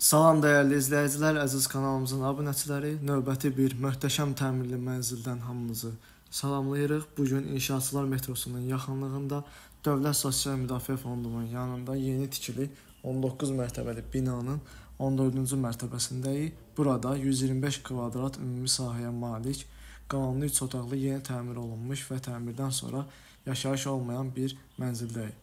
Salam dəyərli izləyicilər, əziz kanalımızın abunəçiləri, növbəti bir möhtəşəm təmirli mənzildən hamınızı salamlayırıq. Bu gün İnşaatçılar metrosunun yaxınlığında Dövlət Sosial Müdafiə Fondunun yanında yeni tikili 19 mərtəbəli binanın 14-cü mərtəbəsindəyik. Burada 125 kvadrat ümumi sahəyə malik, qalanlı 3 otaqlı yeni təmir olunmuş və təmirdən sonra yaşayış olmayan bir mənzildəyik.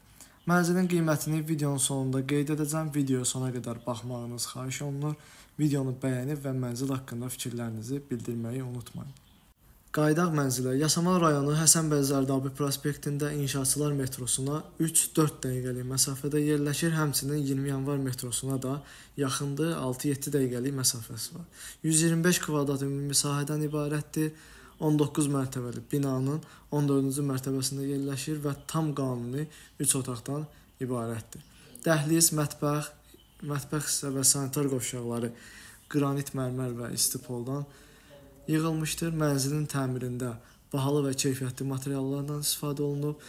Mənzilin qiymətini videonun sonunda qeyd edəcəm. Video sona qədər baxmağınız xahiş olunur. Videonu bəyənib və mənzil haqqında fikirlərinizi bildirməyi unutmayın. Qaydaq mənzilə Yasamal rayonu Həsənbəy Zərdabi prospektində İnşaatçılar metrosuna 3-4 dəqiqəlik məsafədə yerləşir. Həmçinin 20 yanvar metrosuna da yaxındır, 6-7 dəqiqəlik məsafəsi var. 125 kvadrat ümumi sahədən ibarətdir. 19 mərtəbəli binanın 14-cü mərtəbəsində yerləşir və tam qanuni 3 otaqdan ibarətdir. Dəhliz, mətbəx, mətbəx hissə və sanitar qovşaqları qranit mərmər və istipoldan yığılmışdır. Mənzilin təmirində bahalı və keyfiyyətli materiallardan istifadə olunub.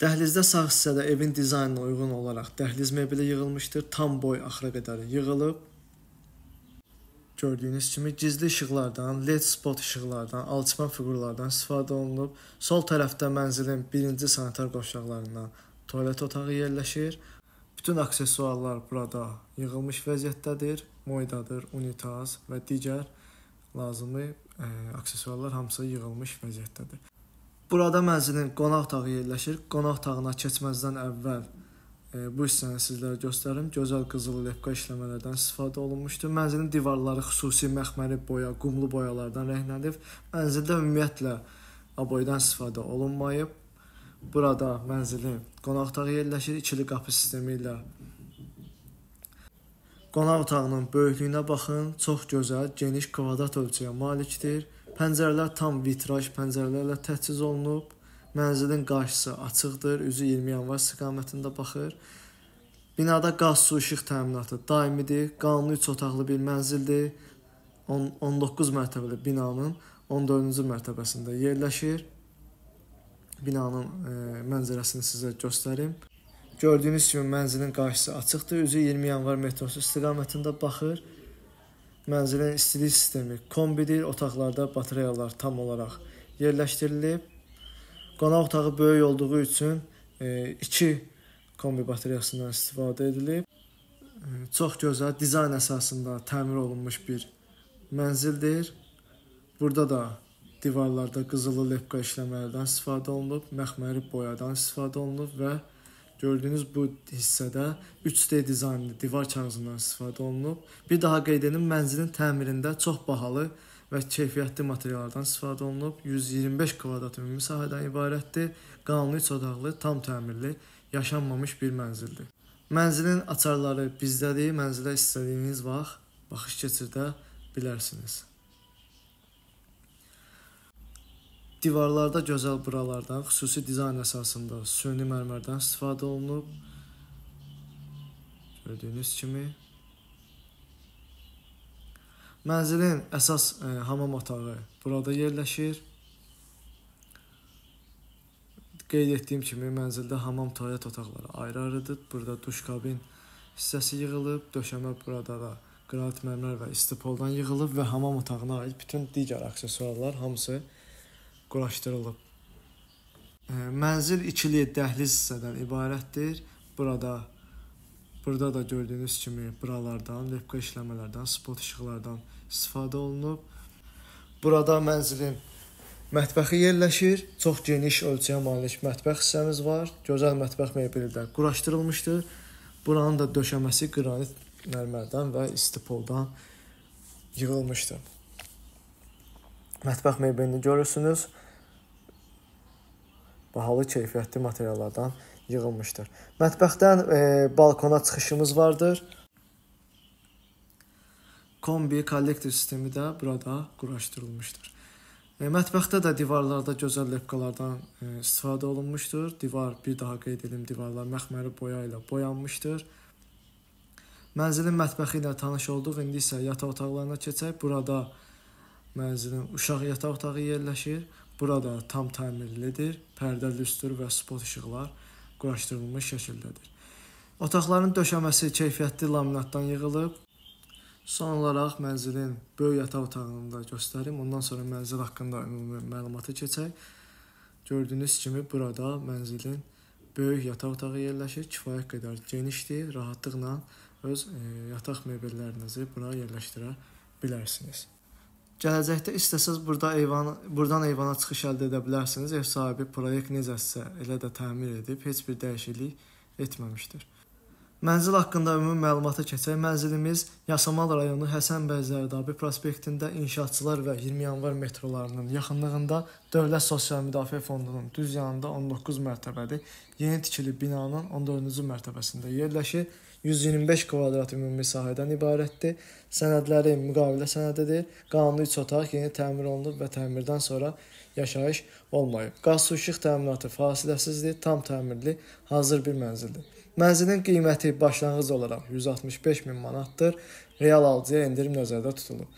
Dəhlizdə sağ hissədə evin dizaynına uyğun olaraq dəhliz mebeli yığılmışdır. Tam boy axıra qədər yığılıb. Gördüyünüz kimi gizli işıqlardan, led spot işıqlardan, alçıpan fiqurlardan istifadə olunub. Sol tərəfdə mənzilin birinci sanitar qoşaqlarından tualet otağı yerləşir. Bütün aksesuarlar burada yığılmış vəziyyətdədir. Moydadır, unitaz və digər lazımi ə, e, aksesuarlar hamısı yığılmış vəziyyətdədir. Burada mənzilin qonaq otağı yerləşir. Qonaq otağına keçməzdən əvvəl bu hissəni sizlərə göstərim. Gözəl qızıl levka işləmələrdən istifadə olunmuşdur. Mənzilin divarları xüsusi məxməri boya, qumlu boyalardan rənglənib. Mənzildə ümumiyyətlə aboydan istifadə olunmayıb. Burada mənzilin qonaq otağı yerləşir, ikili qapı sistemi ilə. Qonaq otağının böyüklüyünə baxın, çox gözəl, geniş kvadrat ölçüyə malikdir. Pəncərələr tam vitraj pəncərələrlə təchiz olunub. Mənzilin qarşısı açıqdır, üzü 20 yanvar istiqamətində baxır. Binada qaz, su, işıq təminatı daimidir. Qanuni 3 otaqlı bir mənzildir. 10 19 mərtəbəli binanın 14-cü mərtəbəsində yerləşir. Binanın e, mənzərəsini sizə göstərim. Gördüyünüz kimi mənzilin qarşısı açıqdır. Üzü 20 yanvar metrosu istiqamətində baxır. Mənzilin istilik sistemi kombidir. Otaqlarda batareyalar tam olaraq yerləşdirilib. Qonaq otağı böyük olduğu üçün 2 e, kombi bateriyasından istifadə edilib. E, çox gözəl dizayn əsasında təmir olunmuş bir mənzildir. Burada da divarlarda qızılı lepka işləmələrdən istifadə olunub, məxməri boyadan istifadə olunub və gördüyünüz bu hissədə 3D dizaynlı divar kağızından istifadə olunub. Bir daha qeyd edim, mənzilin təmirində çox bahalı və keyfiyyətli materiallardan istifadə olunub, 125 kvadrat ümumi sahədən ibarətdir, qanuni üç otaqlı, tam təmirli, yaşanmamış bir mənzildir. Mənzilin açarları bizdədir, mənzilə istədiyiniz vaxt baxış keçirdə bilərsiniz. Divarlarda gözəl buralardan xüsusi dizayn əsasında süni mərmərdən istifadə olunub. Gördüyünüz kimi Mənzilin əsas ə, e, hamam otağı burada yerləşir. Qeyd etdiyim kimi mənzildə hamam, toalet otaqları ayrı-ayrıdır. Burada duş kabin hissəsi yığılıb, döşəmə burada da qranit mərmər və istipoldan yığılıb və hamam otağına aid bütün digər aksesuarlar hamısı quraşdırılıb. E, mənzil ikili dəhliz hissədən ibarətdir. Burada Burada da gördüyünüz kimi buralardan, lepka işləmələrdən, spot işıqlardan istifadə olunub. Burada mənzilin mətbəxi yerləşir. Çox geniş ölçüyə malik mətbəx hissəmiz var. Gözəl mətbəx mebeli də quraşdırılmışdır. Buranın da döşəməsi qranit mərmərdən və istipoldan yığılmışdır. Mətbəx mebelini görürsünüz. Bahalı keyfiyyətli materiallardan yığılmışdır. Mətbəxdən e, balkona çıxışımız vardır. Kombi kollektor sistemi də burada quraşdırılmışdır. E, mətbəxdə də divarlarda gözəl lepkalardan e, istifadə olunmuşdur. Divar bir daha qeyd edim, divarlar məxməri boya ilə boyanmışdır. Mənzilin mətbəxi ilə tanış olduq. İndi isə yataq otaqlarına keçək. Burada mənzilin uşaq yataq otağı yerləşir. Burada tam təmirlidir, pərdəli lüstr və spot işıqlar quraşdırılmış şəkildədir. Otaqların döşəməsi keyfiyyətli laminatdan yığılıb. Son olaraq mənzilin böyük yataq otağını da göstərim. Ondan sonra mənzil haqqında ümumi məlumata keçək. Gördüyünüz kimi burada mənzilin böyük yataq otağı yerləşir. Kifayət qədər genişdir. Rahatlıqla öz e, yataq mebellərinizi bura yerləşdirə bilərsiniz. Gələcəkdə istəsəz burada eyvan burdan eyvana çıxış əldə edə bilərsiniz. Ev sahibi proyekt necəsə elə də təmir edib, heç bir dəyişiklik etməmişdir. Mənzil haqqında ümumi məlumata keçək. Mənzilimiz Yasamal rayonu Həsənbəy Zərdabi prospektində İnşaatçılar və 20 Yanvar metrolarının yaxınlığında Dövlət Sosial Müdafiə Fondunun düz yanında 19 mərtəbəli yeni tikili binanın 14-cü mərtəbəsində yerləşir. 125 kvadrat ümumi sahədən ibarətdir. Sənədləri müqavilə sənədidir. Qanuni 3 otaq yeni təmir olunub və təmirdən sonra yaşayış olmayıb. Qaz su işıq təminatı fasiləsizdir, tam təmirli, hazır bir mənzildir. Mənzilin qiyməti başlanğıc olaraq 165 min manatdır. Real alıcıya endirim nəzərdə tutulub.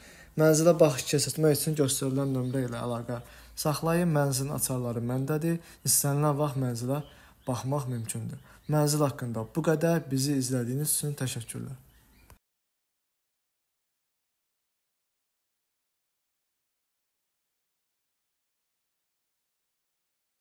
Mənzilə baxış keçirmək üçün göstərilən nömrə ilə əlaqə saxlayın. Mənzilin açarları məndədir. İstənilən vaxt mənzilə baxmaq mümkündür. Mənzil haqqında bu qədər. Bizi izlədiyiniz üçün təşəkkürlər.